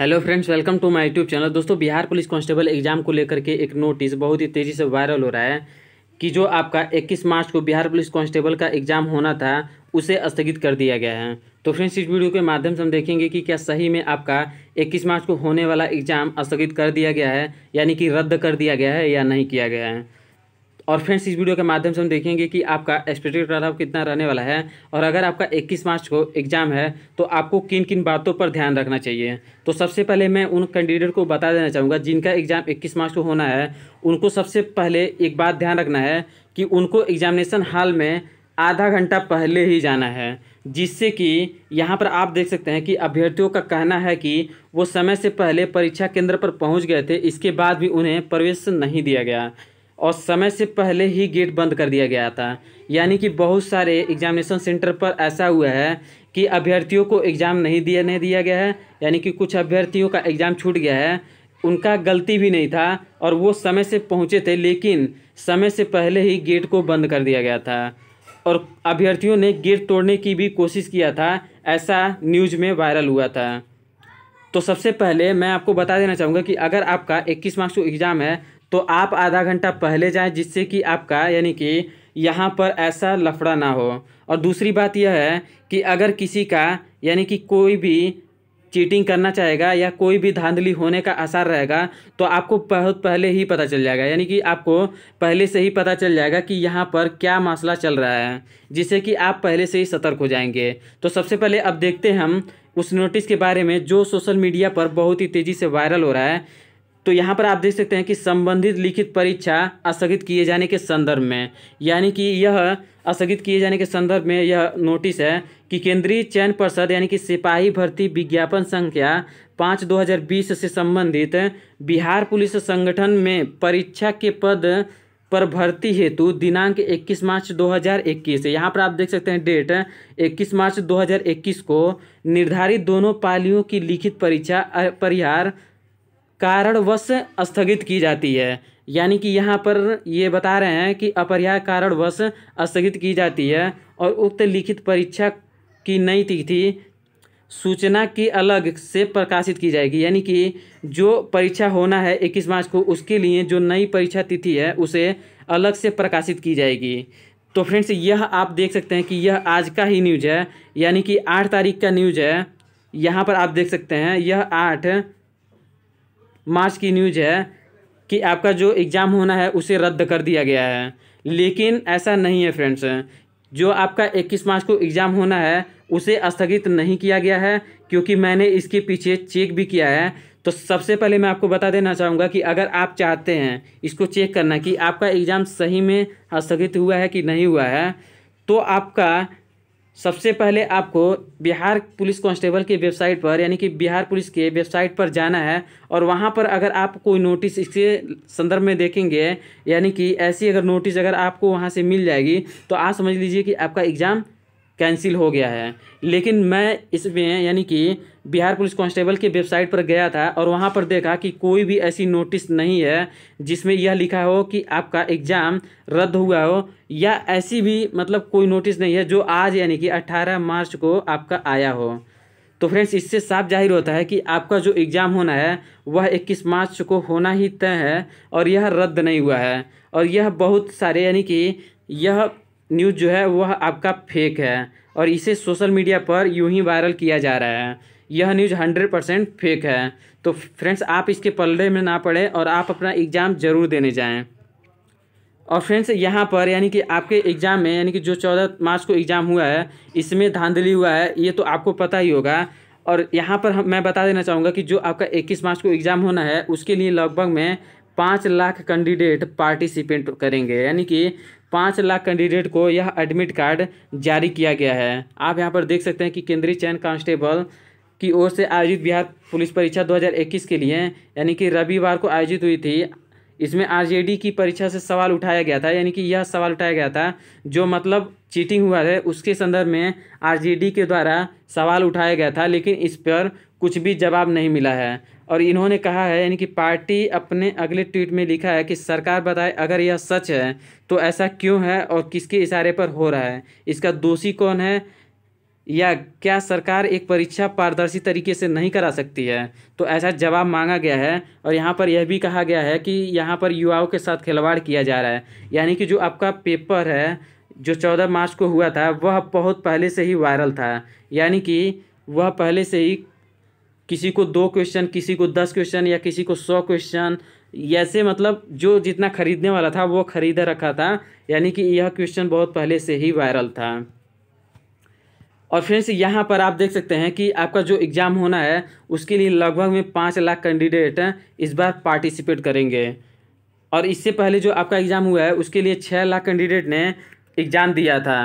hello friends welcome to my YouTube channel दोस्तों Bihar police constable exam को लेकर के एक नोटिस बहुत ही तेज़ी से वायरल हो रहा है कि जो आपका 21 मार्च को बिहार पुलिस कांस्टेबल का एग्जाम होना था उसे स्थगित कर दिया गया है तो फ्रेंड्स इस वीडियो के माध्यम से हम देखेंगे कि क्या सही में आपका इक्कीस मार्च को होने वाला एग्जाम स्थगित कर दिया गया है यानी कि रद्द कर दिया गया है या नहीं किया गया है और फ्रेंड्स इस वीडियो के माध्यम से हम देखेंगे कि आपका एक्सपेक्टेड कट ऑफ कितना रहने वाला है और अगर आपका 21 मार्च को एग्ज़ाम है तो आपको किन किन बातों पर ध्यान रखना चाहिए तो सबसे पहले मैं उन कैंडिडेट को बता देना चाहूँगा जिनका एग्ज़ाम इक्कीस मार्च को होना है उनको सबसे पहले एक बात ध्यान रखना है कि उनको एग्जामिनेशन हाल में आधा घंटा पहले ही जाना है जिससे कि यहाँ पर आप देख सकते हैं कि अभ्यर्थियों का कहना है कि वो समय से पहले परीक्षा केंद्र पर पहुँच गए थे इसके बाद भी उन्हें प्रवेश नहीं दिया गया और समय से पहले ही गेट बंद कर दिया गया था यानी कि बहुत सारे एग्जामिनेशन सेंटर पर ऐसा हुआ है कि अभ्यर्थियों को एग्ज़ाम नहीं दिया नहीं दिया गया है यानी कि कुछ अभ्यर्थियों का एग्ज़ाम छूट गया है उनका गलती भी नहीं था और वो समय से पहुँचे थे लेकिन समय से पहले ही गेट को बंद कर दिया गया था और अभ्यर्थियों ने गेट तोड़ने की भी कोशिश किया था ऐसा न्यूज में वायरल हुआ था तो सबसे पहले मैं आपको बता देना चाहूँगा कि अगर आपका 21 मार्क्स का एग्ज़ाम है तो आप आधा घंटा पहले जाएं जिससे कि आपका यानी कि यहाँ पर ऐसा लफड़ा ना हो और दूसरी बात यह है कि अगर किसी का यानी कि कोई भी चीटिंग करना चाहेगा या कोई भी धांधली होने का आसार रहेगा तो आपको बहुत पहले ही पता चल जाएगा यानी कि आपको पहले से ही पता चल जाएगा कि यहाँ पर क्या मसला चल रहा है जिससे कि आप पहले से ही सतर्क हो जाएंगे तो सबसे पहले अब देखते हैं हम उस नोटिस के बारे में जो सोशल मीडिया पर बहुत ही तेज़ी से वायरल हो रहा है तो यहाँ पर आप देख सकते हैं कि संबंधित लिखित परीक्षा स्थगित किए जाने के संदर्भ में यानी कि यह स्थगित किए जाने के संदर्भ में यह नोटिस है कि केंद्रीय चयन पर्षद यानी कि सिपाही भर्ती विज्ञापन संख्या पाँच 2020 से संबंधित बिहार पुलिस संगठन में परीक्षा के पद पर भर्ती हेतु दिनांक 21 मार्च 2021 यहाँ पर आप देख सकते हैं डेट 21 मार्च 2021 को निर्धारित दोनों पालियों की लिखित परीक्षा परिहार कारणवश स्थगित की जाती है यानी कि यहाँ पर ये बता रहे हैं कि अपरिहाय कारणवश स्थगित की जाती है और उक्त लिखित परीक्षा की नई तिथि सूचना की अलग से प्रकाशित की जाएगी यानी कि जो परीक्षा होना है 21 मार्च को उसके लिए जो नई परीक्षा तिथि है उसे अलग से प्रकाशित की जाएगी तो फ्रेंड्स यह आप देख सकते हैं कि यह आज का ही न्यूज है यानी कि आठ तारीख का न्यूज है यहाँ पर आप देख सकते हैं यह आठ मार्च की न्यूज है कि आपका जो एग्ज़ाम होना है उसे रद्द कर दिया गया है लेकिन ऐसा नहीं है फ्रेंड्स जो आपका 21 मार्च को एग्ज़ाम होना है उसे स्थगित नहीं किया गया है क्योंकि मैंने इसके पीछे चेक भी किया है तो सबसे पहले मैं आपको बता देना चाहूँगा कि अगर आप चाहते हैं इसको चेक करना कि आपका एग्ज़ाम सही में स्थगित हुआ है कि नहीं हुआ है तो आपका सबसे पहले आपको बिहार पुलिस कांस्टेबल की वेबसाइट पर यानी कि बिहार पुलिस के वेबसाइट पर जाना है और वहाँ पर अगर आप कोई नोटिस इसके संदर्भ में देखेंगे यानी कि ऐसी अगर नोटिस अगर आपको वहाँ से मिल जाएगी तो आप समझ लीजिए कि आपका एग्ज़ाम कैंसिल हो गया है लेकिन मैं इसमें यानी कि बिहार पुलिस कांस्टेबल की वेबसाइट पर गया था और वहाँ पर देखा कि कोई भी ऐसी नोटिस नहीं है जिसमें यह लिखा हो कि आपका एग्ज़ाम रद्द हुआ हो या ऐसी भी मतलब कोई नोटिस नहीं है जो आज यानी कि 18 मार्च को आपका आया हो तो फ्रेंड्स इससे साफ जाहिर होता है कि आपका जो एग्ज़ाम होना है वह इक्कीस मार्च को होना ही तय है और यह रद्द नहीं हुआ है और यह बहुत सारे यानी कि यह न्यूज़ जो है वह आपका फेक है और इसे सोशल मीडिया पर यूं ही वायरल किया जा रहा है यह न्यूज़ हंड्रेड परसेंट फेक है तो फ्रेंड्स आप इसके पलड़े में ना पड़े और आप अपना एग्ज़ाम ज़रूर देने जाएँ और फ्रेंड्स यहाँ पर यानी कि आपके एग्ज़ाम में यानी कि जो चौदह मार्च को एग्ज़ाम हुआ है इसमें धांधली हुआ है ये तो आपको पता ही होगा और यहाँ पर हम मैं बता देना चाहूँगा कि जो आपका इक्कीस मार्च को एग्ज़ाम होना है उसके लिए लगभग में पाँच लाख कैंडिडेट पार्टिसिपेंट करेंगे यानी कि पाँच लाख कैंडिडेट को यह एडमिट कार्ड जारी किया गया है आप यहाँ पर देख सकते हैं कि केंद्रीय चयन कांस्टेबल की ओर से आयोजित बिहार पुलिस परीक्षा 2021 के लिए यानी कि रविवार को आयोजित हुई थी इसमें आरजेडी की परीक्षा से सवाल उठाया गया था यानी कि यह सवाल उठाया गया था जो मतलब चीटिंग हुआ है उसके संदर्भ में आरजेडी के द्वारा सवाल उठाया गया था लेकिन इस पर कुछ भी जवाब नहीं मिला है और इन्होंने कहा है यानी कि पार्टी अपने अगले ट्वीट में लिखा है कि सरकार बताए अगर यह सच है तो ऐसा क्यों है और किसके इशारे पर हो रहा है इसका दोषी कौन है या क्या सरकार एक परीक्षा पारदर्शी तरीके से नहीं करा सकती है तो ऐसा जवाब मांगा गया है और यहाँ पर यह भी कहा गया है कि यहाँ पर युवाओं के साथ खिलवाड़ किया जा रहा है यानी कि जो आपका पेपर है जो चौदह मार्च को हुआ था वह बहुत पहले से ही वायरल था यानी कि वह पहले से ही किसी को दो क्वेश्चन किसी को दस क्वेश्चन या किसी को सौ क्वेश्चन ऐसे मतलब जो जितना खरीदने वाला था वो खरीदा रखा था यानी कि यह क्वेश्चन बहुत पहले से ही वायरल था और फ्रेंड्स यहाँ पर आप देख सकते हैं कि आपका जो एग्ज़ाम होना है उसके लिए लगभग में पाँच लाख कैंडिडेट इस बार पार्टिसिपेट करेंगे और इससे पहले जो आपका एग्ज़ाम हुआ है उसके लिए छः लाख कैंडिडेट ने एग्ज़ाम दिया था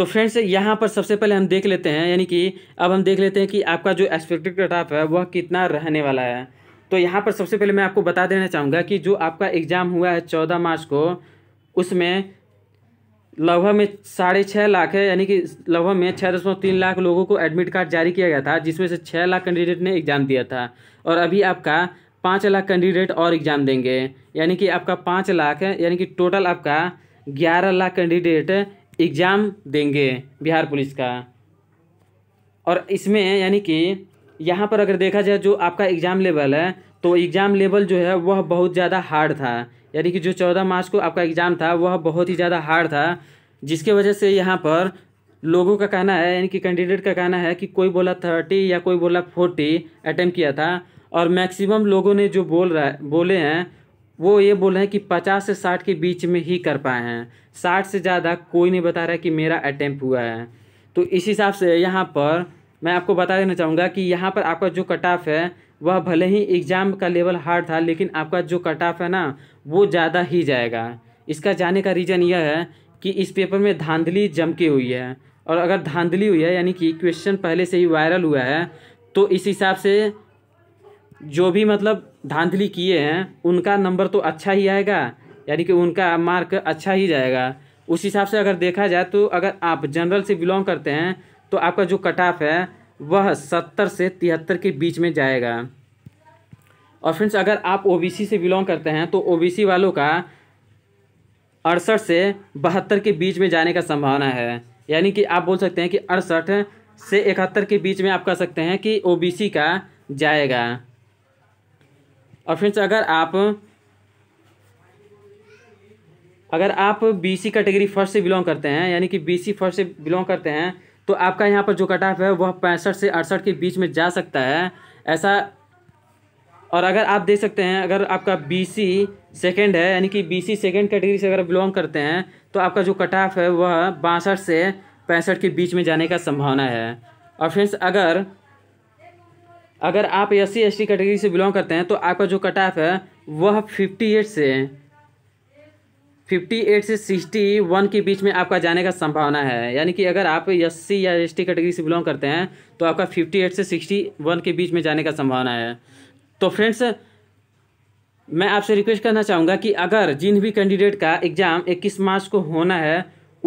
तो फ्रेंड्स यहाँ पर सबसे पहले हम देख लेते हैं यानी कि अब हम देख लेते हैं कि आपका जो एक्सपेक्टेड ऑफ है वह कितना रहने वाला है तो यहाँ पर सबसे पहले मैं आपको बता देना चाहूँगा कि जो आपका एग्ज़ाम हुआ है चौदह मार्च को उसमें लगभग में साढ़े छः लाख है यानी कि लगभग में छः दशमलव तीन लाख लोगों को एडमिट कार्ड जारी किया गया था जिसमें से छः लाख कैंडिडेट ने एग्ज़ाम दिया था और अभी आपका पाँच लाख कैंडिडेट और एग्ज़ाम देंगे यानी कि आपका पाँच लाख यानी कि टोटल आपका ग्यारह लाख कैंडिडेट एग्ज़ाम देंगे बिहार पुलिस का और इसमें यानी कि यहाँ पर अगर देखा जाए जो आपका एग्ज़ाम लेवल है तो एग्ज़ाम लेवल जो है वह बहुत ज़्यादा हार्ड था यानी कि जो चौदह मार्च को आपका एग्ज़ाम था वह बहुत ही ज़्यादा हार्ड था जिसके वजह से यहाँ पर लोगों का कहना है यानी कि कैंडिडेट का कहना है कि कोई बोला थर्टी या कोई बोला फोर्टी अटैम्प्ट किया था और मैक्सिमम लोगों ने जो बोल रहा बोले हैं वो ये बोल रहे हैं कि पचास से साठ के बीच में ही कर पाए हैं साठ से ज़्यादा कोई नहीं बता रहा कि मेरा अटैम्प्ट हुआ है तो इस हिसाब से यहाँ पर मैं आपको बता देना चाहूँगा कि यहाँ पर आपका जो कट ऑफ है वह भले ही एग्ज़ाम का लेवल हार्ड था लेकिन आपका जो कट ऑफ है ना वो ज़्यादा ही जाएगा इसका जाने का रीज़न यह है कि इस पेपर में धांधली जमकी हुई है और अगर धांधली हुई है यानी कि क्वेश्चन पहले से ही वायरल हुआ है तो इस हिसाब से जो भी मतलब धांधली किए हैं उनका नंबर तो अच्छा ही आएगा यानी कि उनका मार्क अच्छा ही जाएगा उस हिसाब से अगर देखा जाए तो अगर आप जनरल से बिलोंग करते हैं तो आपका जो कट ऑफ है वह सत्तर से तिहत्तर के बीच में जाएगा और फ्रेंड्स अगर आप ओबीसी से बिलोंग करते हैं तो ओबीसी वालों का अड़सठ से बहत्तर के बीच में जाने का संभावना है यानी कि आप बोल सकते हैं कि अड़सठ से इकहत्तर के बीच में आप कह सकते हैं कि ओबीसी का जाएगा और फ्रेंड्स अगर आप अगर आप बीसी कैटेगरी फर्स्ट से बिलोंग करते हैं यानी कि बीसी फर्स्ट से बिलोंग करते हैं तो आपका यहाँ पर जो कट ऑफ है वह पैंसठ से अड़सठ के बीच में जा सकता है ऐसा और अगर आप देख सकते हैं अगर आपका बी सी सेकेंड है यानी कि बी सी सेकेंड कैटेगरी से अगर बिलोंग करते हैं तो आपका जो कट ऑफ है वह बासठ से पैंसठ के बीच में जाने का संभावना है और फ्रेंड्स अगर अगर आप S C S T category से बिलोंग करते हैं तो आपका जो कट ऑफ है वह फिफ्टी एट से फिफ्टी एट से सिक्सटी वन के बीच में आपका जाने का संभावना है यानी कि अगर आप एस सी या एस टी कैटेगरी से बिलोंग करते हैं तो आपका फिफ्टी एट से सिक्सटी वन के बीच में जाने का संभावना है तो फ्रेंड्स मैं आपसे रिक्वेस्ट करना चाहूँगा कि अगर जिन भी कैंडिडेट का एग्ज़ाम इक्कीस मार्च को होना है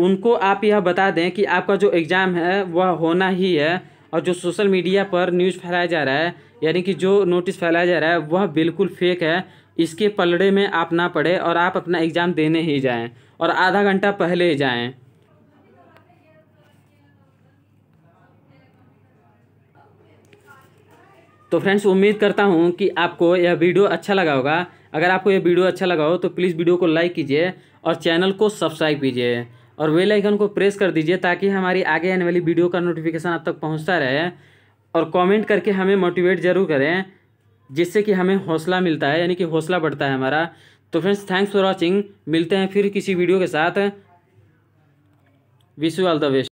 उनको आप यह बता दें कि आपका जो एग्ज़ाम है वह होना ही है और जो सोशल मीडिया पर न्यूज़ फैलाया जा रहा है यानी कि जो नोटिस फैलाया जा रहा है वह बिल्कुल फेक है इसके पलड़े में आप ना पड़े और आप अपना एग्ज़ाम देने ही जाएं और आधा घंटा पहले ही जाएँ तो फ्रेंड्स उम्मीद करता हूँ कि आपको यह वीडियो अच्छा लगा होगा अगर आपको यह वीडियो अच्छा लगा हो तो प्लीज़ वीडियो को लाइक कीजिए और चैनल को सब्सक्राइब कीजिए और वेल आइकन को प्रेस कर दीजिए ताकि हमारी आगे आने वाली वीडियो का नोटिफिकेशन आप तक पहुंचता रहे और कमेंट करके हमें मोटिवेट ज़रूर करें जिससे कि हमें हौसला मिलता है यानी कि हौसला बढ़ता है हमारा तो फ्रेंड्स थैंक्स फॉर वॉचिंग मिलते हैं फिर किसी वीडियो के साथ wish you all the best